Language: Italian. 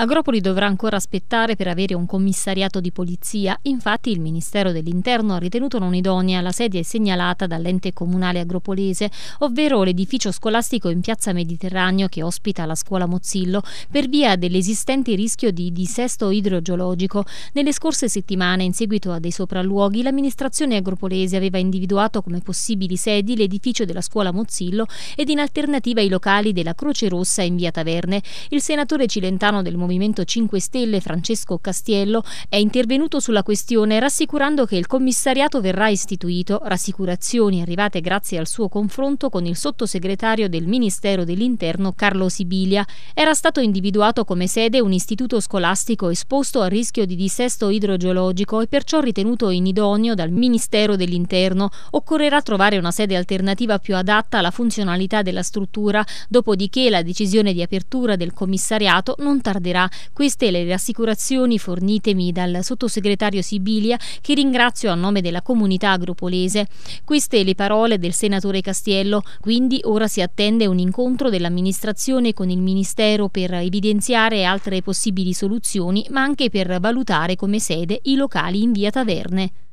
Agropoli dovrà ancora aspettare per avere un commissariato di polizia, infatti il Ministero dell'Interno ha ritenuto non idonea la sedia segnalata dall'ente comunale agropolese, ovvero l'edificio scolastico in piazza Mediterraneo che ospita la scuola Mozzillo, per via dell'esistente rischio di dissesto idrogeologico. Nelle scorse settimane, in seguito a dei sopralluoghi, l'amministrazione agropolese aveva individuato come possibili sedi l'edificio della scuola Mozzillo ed in alternativa i locali della Croce Rossa in via Taverne. Il senatore cilentano del Movimento Movimento 5 Stelle Francesco Castiello è intervenuto sulla questione rassicurando che il commissariato verrà istituito, rassicurazioni arrivate grazie al suo confronto con il sottosegretario del Ministero dell'Interno Carlo Sibilia. Era stato individuato come sede un istituto scolastico esposto a rischio di dissesto idrogeologico e perciò ritenuto inidoneo dal Ministero dell'Interno. Occorrerà trovare una sede alternativa più adatta alla funzionalità della struttura, dopodiché la decisione di apertura del commissariato non tarderà libera. Queste le rassicurazioni fornitemi dal sottosegretario Sibilia che ringrazio a nome della comunità agropolese. Queste le parole del senatore Castiello, quindi ora si attende un incontro dell'amministrazione con il Ministero per evidenziare altre possibili soluzioni ma anche per valutare come sede i locali in via Taverne.